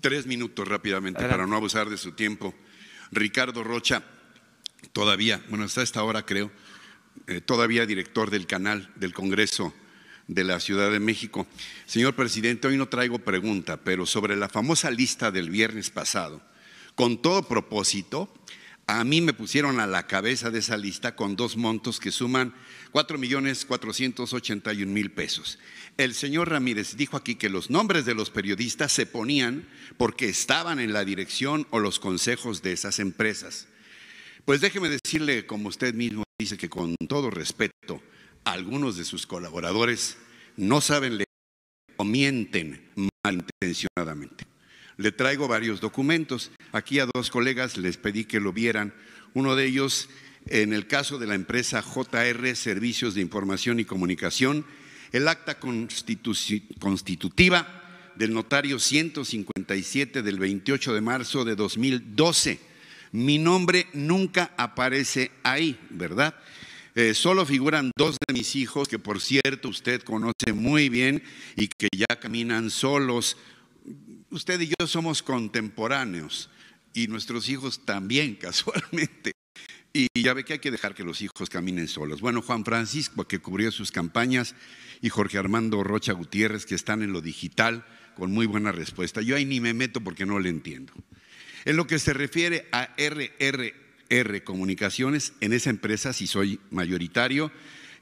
Tres minutos rápidamente para no abusar de su tiempo. Ricardo Rocha, todavía, bueno, hasta esta hora creo, eh, todavía director del canal del Congreso de la Ciudad de México. Señor presidente, hoy no traigo pregunta, pero sobre la famosa lista del viernes pasado, con todo propósito, a mí me pusieron a la cabeza de esa lista con dos montos que suman 4 millones 481 mil pesos. El señor Ramírez dijo aquí que los nombres de los periodistas se ponían porque estaban en la dirección o los consejos de esas empresas. Pues déjeme decirle, como usted mismo dice, que con todo respeto, algunos de sus colaboradores no saben leer o mienten malintencionadamente le traigo varios documentos. Aquí a dos colegas les pedí que lo vieran. Uno de ellos, en el caso de la empresa JR Servicios de Información y Comunicación, el acta constitutiva del notario 157 del 28 de marzo de 2012. Mi nombre nunca aparece ahí, ¿verdad? Eh, solo figuran dos de mis hijos que por cierto usted conoce muy bien y que ya caminan solos usted y yo somos contemporáneos y nuestros hijos también casualmente. Y ya ve que hay que dejar que los hijos caminen solos. Bueno, Juan Francisco, que cubrió sus campañas, y Jorge Armando Rocha Gutiérrez, que están en lo digital, con muy buena respuesta. Yo ahí ni me meto porque no le entiendo. En lo que se refiere a RRR Comunicaciones, en esa empresa sí soy mayoritario,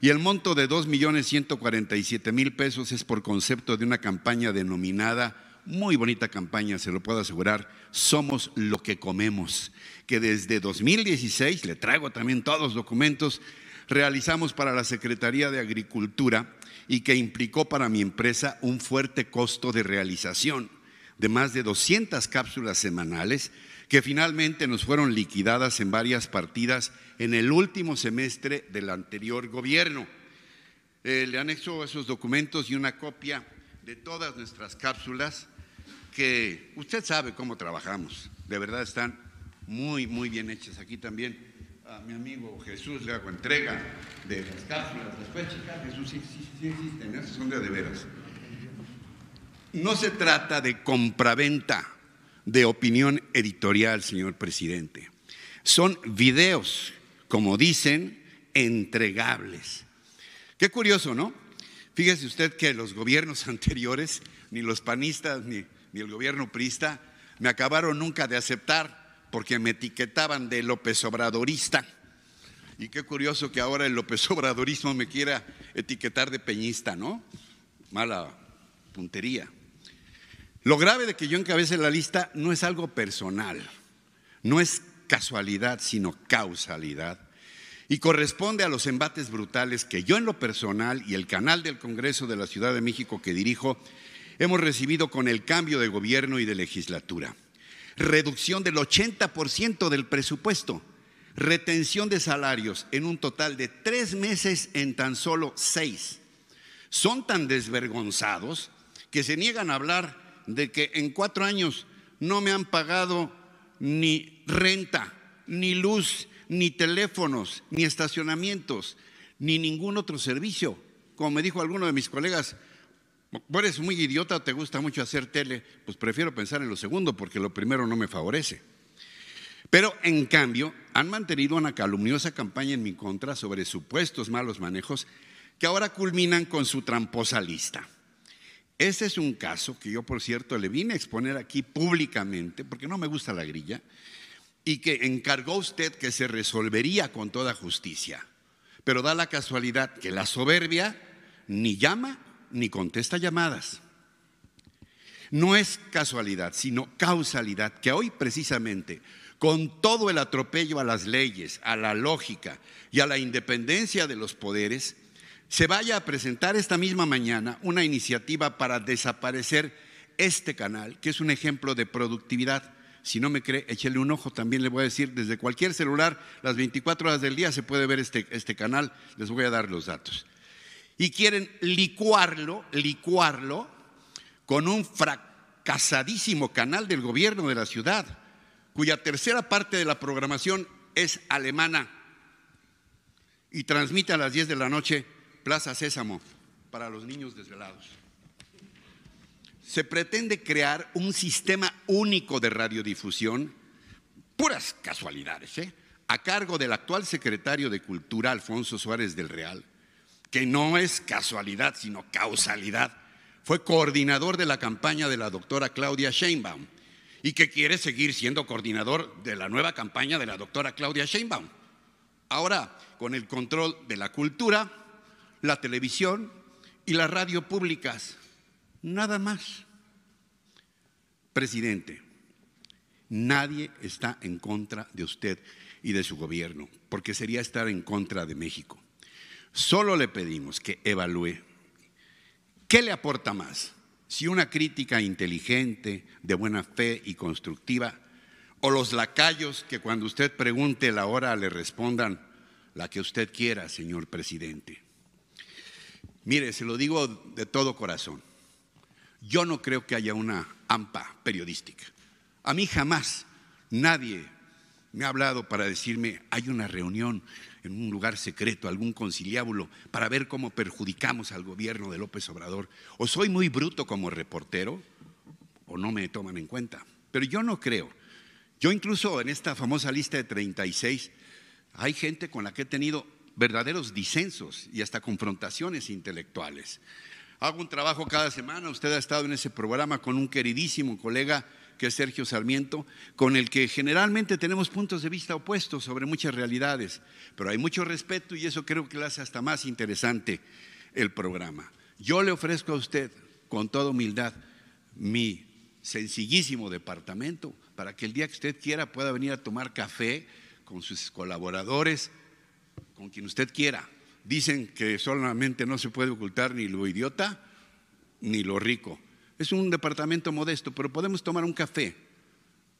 y el monto de 2.147.000 pesos es por concepto de una campaña denominada muy bonita campaña, se lo puedo asegurar, Somos lo que comemos, que desde 2016, le traigo también todos los documentos, realizamos para la Secretaría de Agricultura y que implicó para mi empresa un fuerte costo de realización de más de 200 cápsulas semanales que finalmente nos fueron liquidadas en varias partidas en el último semestre del anterior gobierno. Eh, le anexo esos documentos y una copia de todas nuestras cápsulas que usted sabe cómo trabajamos. De verdad están muy, muy bien hechas. Aquí también a mi amigo Jesús le hago entrega de las cápsulas. Las fechas, Jesús, sí, existen, son de veras. No se trata de compraventa de opinión editorial, señor presidente. Son videos, como dicen, entregables. Qué curioso, ¿no? Fíjese usted que los gobiernos anteriores, ni los panistas, ni y el gobierno priista, me acabaron nunca de aceptar porque me etiquetaban de López Obradorista. Y qué curioso que ahora el López Obradorismo me quiera etiquetar de peñista, ¿no? Mala puntería. Lo grave de que yo encabece la lista no es algo personal, no es casualidad, sino causalidad. Y corresponde a los embates brutales que yo en lo personal y el canal del Congreso de la Ciudad de México que dirijo hemos recibido con el cambio de gobierno y de legislatura. Reducción del 80% del presupuesto, retención de salarios en un total de tres meses en tan solo seis. Son tan desvergonzados que se niegan a hablar de que en cuatro años no me han pagado ni renta, ni luz, ni teléfonos, ni estacionamientos, ni ningún otro servicio. Como me dijo alguno de mis colegas, bueno ¿Eres muy idiota te gusta mucho hacer tele? Pues prefiero pensar en lo segundo porque lo primero no me favorece. Pero en cambio, han mantenido una calumniosa campaña en mi contra sobre supuestos malos manejos que ahora culminan con su tramposa lista. Ese es un caso que yo, por cierto, le vine a exponer aquí públicamente, porque no me gusta la grilla, y que encargó usted que se resolvería con toda justicia. Pero da la casualidad que la soberbia ni llama ni contesta llamadas. No es casualidad, sino causalidad que hoy precisamente, con todo el atropello a las leyes, a la lógica y a la independencia de los poderes, se vaya a presentar esta misma mañana una iniciativa para desaparecer este canal, que es un ejemplo de productividad. Si no me cree, échele un ojo, también le voy a decir, desde cualquier celular, las 24 horas del día se puede ver este, este canal, les voy a dar los datos y quieren licuarlo, licuarlo con un fracasadísimo canal del gobierno de la ciudad, cuya tercera parte de la programación es alemana y transmite a las 10 de la noche Plaza Sésamo para los niños desvelados. Se pretende crear un sistema único de radiodifusión, puras casualidades, ¿eh? a cargo del actual secretario de Cultura, Alfonso Suárez del Real, que no es casualidad, sino causalidad. Fue coordinador de la campaña de la doctora Claudia Sheinbaum y que quiere seguir siendo coordinador de la nueva campaña de la doctora Claudia Sheinbaum. Ahora, con el control de la cultura, la televisión y las radio públicas, nada más. Presidente, nadie está en contra de usted y de su gobierno, porque sería estar en contra de México. Solo le pedimos que evalúe qué le aporta más, si una crítica inteligente, de buena fe y constructiva, o los lacayos que cuando usted pregunte la hora le respondan la que usted quiera, señor presidente. Mire, se lo digo de todo corazón. Yo no creo que haya una AMPA periodística. A mí jamás nadie me ha hablado para decirme, hay una reunión en un lugar secreto, algún conciliábulo, para ver cómo perjudicamos al gobierno de López Obrador. O soy muy bruto como reportero, o no me toman en cuenta. Pero yo no creo. Yo incluso en esta famosa lista de 36, hay gente con la que he tenido verdaderos disensos y hasta confrontaciones intelectuales. Hago un trabajo cada semana, usted ha estado en ese programa con un queridísimo colega que es Sergio Sarmiento, con el que generalmente tenemos puntos de vista opuestos sobre muchas realidades, pero hay mucho respeto y eso creo que le hace hasta más interesante el programa. Yo le ofrezco a usted, con toda humildad, mi sencillísimo departamento para que el día que usted quiera pueda venir a tomar café con sus colaboradores, con quien usted quiera. Dicen que solamente no se puede ocultar ni lo idiota ni lo rico es un departamento modesto, pero podemos tomar un café.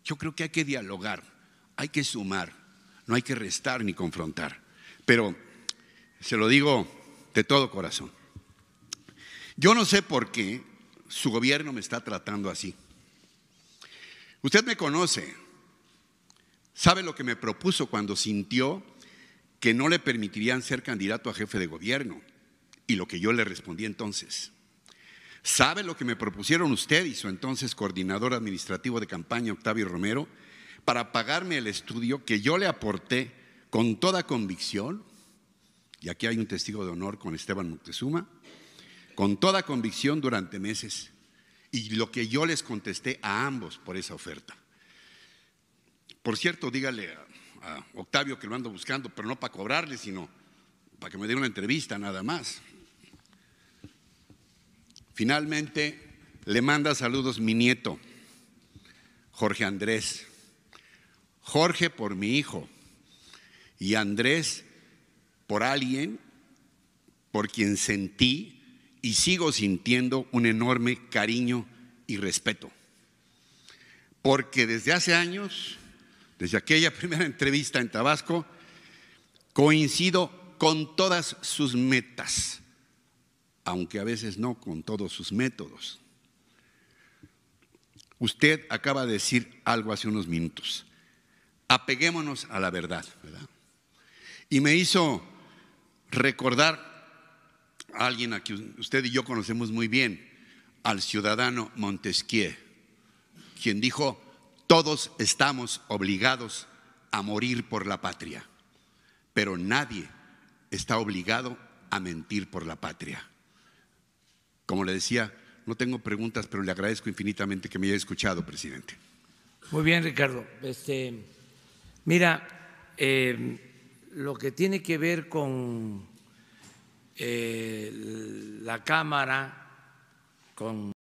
Yo creo que hay que dialogar, hay que sumar, no hay que restar ni confrontar. Pero se lo digo de todo corazón. Yo no sé por qué su gobierno me está tratando así. Usted me conoce, sabe lo que me propuso cuando sintió que no le permitirían ser candidato a jefe de gobierno y lo que yo le respondí entonces. ¿Sabe lo que me propusieron usted y su entonces coordinador administrativo de campaña, Octavio Romero, para pagarme el estudio que yo le aporté con toda convicción? Y aquí hay un testigo de honor con Esteban Moctezuma, con toda convicción durante meses. Y lo que yo les contesté a ambos por esa oferta. Por cierto, dígale a, Octavio que lo ando buscando, pero no para cobrarle, sino para que me dé una entrevista nada más. Finalmente, le manda saludos mi nieto, Jorge Andrés. Jorge por mi hijo y Andrés por alguien por quien sentí y sigo sintiendo un enorme cariño y respeto. Porque desde hace años, desde aquella primera entrevista en Tabasco, coincido con todas sus metas aunque a veces no con todos sus métodos. Usted acaba de decir algo hace unos minutos. Apeguémonos a la verdad, ¿verdad? Y me hizo recordar a alguien a quien usted y yo conocemos muy bien, al ciudadano Montesquieu, quien dijo, todos estamos obligados a morir por la patria, pero nadie está obligado a mentir por la patria. Como le decía, no tengo preguntas, pero le agradezco infinitamente que me haya escuchado, presidente. Muy bien, Ricardo. Este, mira, eh, lo que tiene que ver con eh, la Cámara, con